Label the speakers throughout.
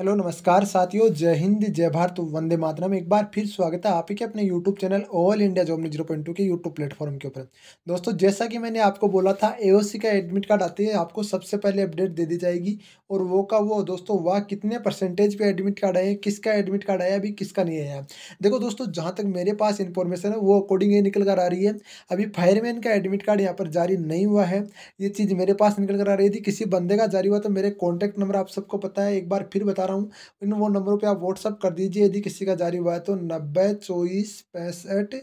Speaker 1: hello नमस्कार साथियों जय हिंद जय भारत वंदे मातरम एक बार फिर स्वागत है आपके अपने YouTube channel all India job zero point two के यूट्यूब प्लेटफॉर्म के ऊपर दोस्तों जैसा कि मैंने आपको बोला था एओसी का एडमिट कार्ड आते ही आपको सबसे पहले अपडेट दे दी जाएगी और वो का वो दोस्तों वह कितने परसेंटेज पर एडमिट कार्ड आए किसका एडमिट कार्ड आया अभी किसका नहीं आया देखो दोस्तों जहाँ तक मेरे पास इन्फॉर्मेशन है वो अकॉर्डिंग ये निकल कर आ रही है अभी फायरमैन का एडमिट कार्ड यहाँ पर जारी नहीं हुआ है ये चीज़ मेरे पास निकल कर आ रही थी किसी बंदे का जारी हुआ तो मेरे कॉन्टैक्ट नंबर आप सबको पता है एक बार फिर बता रहा हूँ इन वो नंबरों पर आप व्हाट्सअप कर दीजिए यदि किसी का जारी हुआ है तो नब्बे चौबीस पैंसठ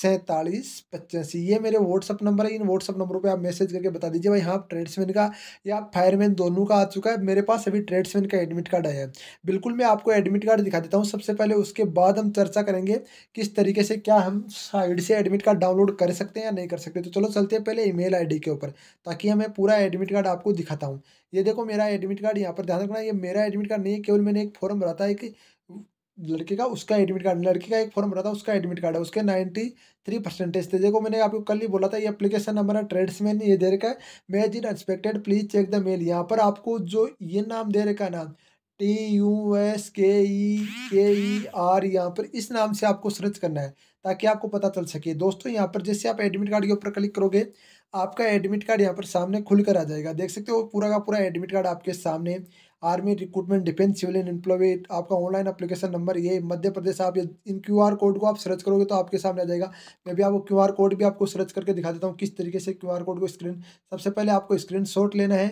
Speaker 1: सैंतालीस पचासी ये मेरे व्हाट्सअप नंबर है इन व्हाट्सअप नंबरों पे आप मैसेज करके बता दीजिए भाई हाँ ट्रेड्समैन का या फायरमैन दोनों का आ चुका है मेरे पास अभी ट्रेड्समैन का एडमिट कार्ड आया है बिल्कुल मैं आपको एडमिट कार्ड दिखा देता हूँ सबसे पहले उसके बाद हम चर्चा करेंगे किस तरीके से क्या हम साइड से एडमिट कार्ड डाउनलोड कर सकते हैं या नहीं कर सकते तो चलो चलते हैं पहले ई मेल के ऊपर ताकि हमें पूरा एडमिट कार्ड आपको दिखाता हूँ ये देखो मेरा एडमिट कार्ड यहाँ पर ध्यान रखना ये मेरा एडमिट कार्ड नहीं है केवल मैंने एक फॉर्म भरा था एक लड़के का उसका एडमिट कार्ड लड़के का एक फॉर्म भरा था उसका एडमिट कार्ड है उसके नाइन्टी थ्री परसेंटेज थे देखो मैंने आपको कल ही बोला था ये एप्लीकेशन हमारा ट्रेड्समैन ये दे रखा है match in expected please check the mail यहाँ पर आपको जो ये नाम दे रखा है नाम टी यू एस के ई के ई आर यहाँ पर इस नाम से आपको सर्च करना है ताकि आपको पता चल सके दोस्तों यहाँ पर जैसे आप एडमिट कार्ड के ऊपर क्लिक करोगे आपका एडमिट कार्ड यहाँ पर सामने खुल कर आ जाएगा देख सकते हो पूरा का पूरा एडमिट कार्ड आपके सामने army recruitment defence civilian employment आपका ऑनलाइन अप्लीकेशन नंबर ये मध्य प्रदेश आप इन क्यू आर कोड को आप सर्च करोगे तो आपके सामने आ जाएगा मैं भी आपको क्यू आर कोड भी आपको सर्च करके दिखा देता हूँ किस तरीके से क्यू आर कोड को स्क्रीन सबसे पहले आपको स्क्रीन शॉट लेना है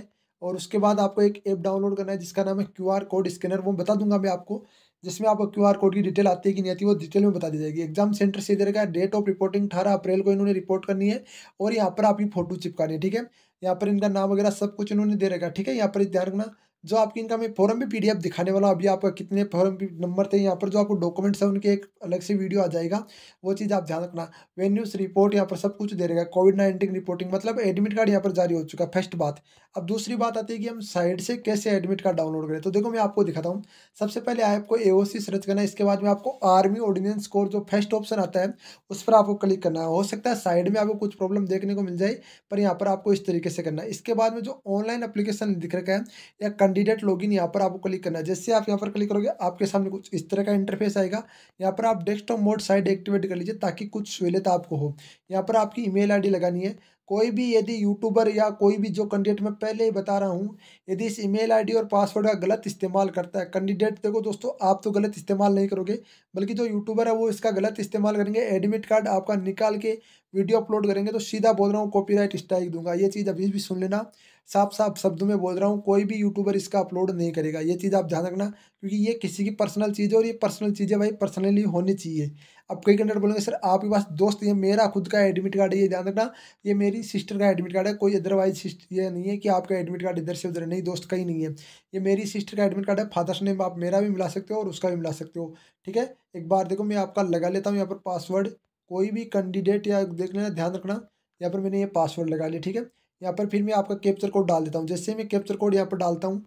Speaker 1: और उसके बाद आपको एक ऐप डाउनलोड करना है जिसका नाम है क्यू आर कोड स्कैनर वो बता दूंगा मैं आपको जिसमें आपको क्यू आर कोड की डिटेल आती है कि नहीं आती वो डिटेल में बता दी जाएगी एग्जाम सेंटर से इधर का डेट ऑफ रिपोर्टिंग अठारह अप्रैल को इन्होंने रिपोर्ट करनी है और यहाँ पर आपकी फोटो चिपकानी है ठीक है यहाँ पर इनका नाम वगैरह सब कुछ इन्होंने दे रखा ठीक है यहाँ पर ध्यान रखना जो आपकी इनका मैं फॉरम भी पीडीएफ दिखाने वाला हूँ अभी आपका कितने फॉरम नंबर थे यहाँ पर जो आपको डॉक्यूमेंट्स है उनके एक अलग से वीडियो आ जाएगा वो चीज़ आप ध्यान रखना वेन्यूज रिपोर्ट यहाँ पर सब कुछ दे रहेगा कोविड नाइन्टीन रिपोर्टिंग मतलब एडमिट कार्ड यहाँ पर जारी हो चुका फर्स्ट बात अब दूसरी बात आती है कि हम साइड से कैसे एडमिट कार्ड डाउनलोड करें तो देखो मैं आपको दिखाता हूँ सबसे पहले आपको ए सर्च करना है इसके बाद में आपको आर्मी ऑर्डिनेंस कोर जो फर्स्ट ऑप्शन आता है उस पर आपको क्लिक करना है हो सकता है साइड में आपको कुछ प्रॉब्लम देखने को मिल जाए पर यहाँ पर आपको इस तरीके से करना है इसके बाद में जो ऑनलाइन अप्लीकेशन दिख रखा है या कैंडिडेट लॉगिन यहाँ पर आपको क्लिक करना है जैसे आप यहाँ पर क्लिक करोगे आपके सामने कुछ इस तरह का इंटरफेस आएगा यहाँ पर आप डेस्कटॉप मोड साइड एक्टिवेट कर लीजिए ताकि कुछ सहूलियत आपको हो यहाँ पर आपकी ईमेल आईडी लगानी है कोई भी यदि यूट्यूबर या कोई भी जो कैंडिडेट मैं पहले ही बता रहा हूँ यदि इस ईमेल आईडी और पासवर्ड का गलत इस्तेमाल करता है कैंडिडेट देखो दोस्तों आप तो गलत इस्तेमाल नहीं करोगे बल्कि जो यूट्यूबर है वो इसका गलत इस्तेमाल करेंगे एडमिट कार्ड आपका निकाल के वीडियो अपलोड करेंगे तो सीधा बोल रहा हूँ कॉपीराइट स्ट्राइक दूंगा ये चीज़ अभी भी सुन लेना साफ साफ शब्दों में बोल रहा हूँ कोई भी यूट्यूबर इसका अपलोड नहीं करेगा ये चीज़ आप ध्यान रखना क्योंकि ये किसी की पर्सनल चीज़ है और ये पर्सनल चीज़ें भाई पर्सनली होनी चाहिए अब कई कंडक्टर बोलेंगे सर आपके पास दोस्त ये मेरा खुद का एडमिट कार्ड है ये ध्यान रखना ये मेरी सिस्टर का एडमिट कार्ड है कोई अदरवाइज ये नहीं है कि आपका एडमिट कार्ड इधर से उधर नहीं दोस्त कहीं नहीं है ये मेरी सिस्टर का एडमिट कार्ड है फादर्स नेम आप मेरा भी मिला सकते हो और उसका भी मिला सकते हो ठीक है एक बार देखो मैं आपका लगा लेता हूँ यहाँ पर पासवर्ड कोई भी कैंडिडेट या देख लेना ध्यान रखना यहाँ पर मैंने ये पासवर्ड लगा लिया ठीक है यहाँ पर फिर मैं आपका कैप्चर कोड डाल देता हूँ जैसे मैं कैप्चर कोड यहाँ पर डालता हूँ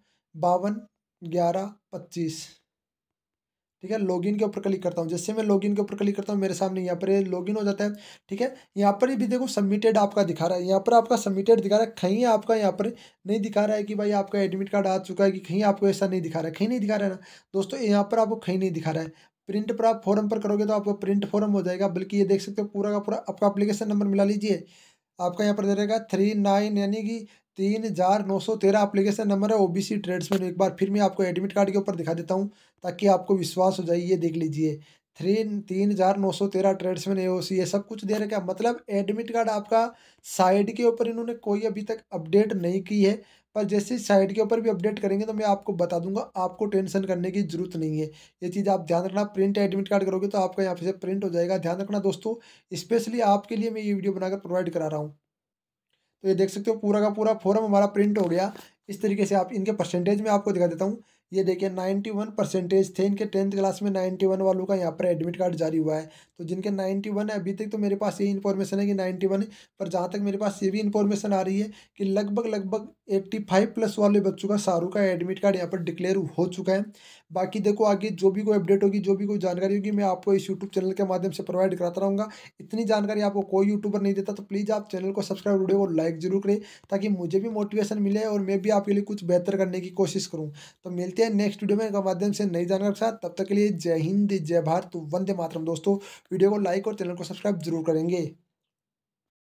Speaker 1: बावन ग्यारह पच्चीस ठीक है लॉगिन के ऊपर क्लिक करता हूँ जैसे मैं लॉगिन के ऊपर क्लिक करता हूँ मेरे सामने यहाँ पर ये लॉगिन हो जाता है ठीक है यहाँ पर भी देखो सबमिटेड आपका दिखा रहा है यहाँ पर आपका सबमिटेड दिखा रहा है कहीं आपका यहाँ पर नहीं दिखा रहा है कि भाई आपका एडमिट कार्ड आ चुका है कि कहीं आपको ऐसा नहीं दिखा रहा है कहीं नहीं दिखा रहा है ना दोस्तों यहाँ पर आपको कहीं नहीं दिखा रहा है प्रिंट पर आप फॉर्म पर करोगे तो आपको प्रिंट फॉर्म हो जाएगा बल्कि ये देख सकते हो पूरा का पूरा आपका अप्लीकेशन नंबर मिला लीजिए आपका यहाँ पर दे रहेगा थ्री नाइन यानी कि तीन हज़ार नौ सौ तेरह अप्लीकेशन नंबर है ओ बी सी ट्रेड्समैन एक बार फिर मैं आपको एडमिट कार्ड के ऊपर दिखा देता हूँ ताकि आपको विश्वास हो जाए ये देख लीजिए थ्री तीन हज़ार नौ सौ तेरह ट्रेड्समैन ए ओ सी ये सब कुछ दे रखा है मतलब एडमिट कार्ड आपका साइड के ऊपर इन्होंने कोई अभी तक अपडेट नहीं की है पर जैसे साइड के ऊपर भी अपडेट करेंगे तो मैं आपको बता दूंगा आपको टेंशन करने की जरूरत नहीं है ये चीज़ आप ध्यान रखना प्रिंट एडमिट कार्ड करोगे तो आपका यहाँ पे से प्रिंट हो जाएगा ध्यान रखना दोस्तों स्पेशली आपके लिए मैं ये वीडियो बनाकर प्रोवाइड करा रहा हूँ तो ये देख सकते हो पूरा का पूरा फॉर्म हमारा प्रिंट हो गया इस तरीके से आप इनके परसेंटेज में आपको दिखा देता हूँ ये देखिए 91 परसेंटेज थे इनके टेंथ क्लास में 91 वालों का यहाँ पर एडमिट कार्ड जारी हुआ है तो जिनके 91 है अभी तक तो मेरे पास ये इन्फॉर्मेशन है कि 91 है पर जहाँ तक मेरे पास ये भी इन्फॉर्मेशन आ रही है कि लगभग लगभग 85 प्लस वाले बच्चों का शाहरुख का एडमिट कार्ड यहाँ पर डिक्लेयर हो चुका है बाकी देखो आगे जो भी कोई अपडेट होगी जो भी कोई जानकारी होगी मैं आपको इस यूट्यूब चैनल के माध्यम से प्रोवाइड कराता रहूँगा इतनी जानकारी आपको कोई यूट्यूबर नहीं देता तो प्लीज़ आप चैनल को सब्सक्राइब वीडियो को लाइक जरूर करें ताकि मुझे भी मोटिवेशन मिले और मैं भी आपके लिए कुछ बेहतर करने की कोशिश करूँ तो मिलते मिलते हैं नेक्स्ट वीडियो में माध्यम से नई जानकारी के साथ तब तक के लिए जय हिंद जय भारत वंदे मातरम दोस्तों वीडियो को लाइक और चैनल को सब्सक्राइब जरूर करेंगे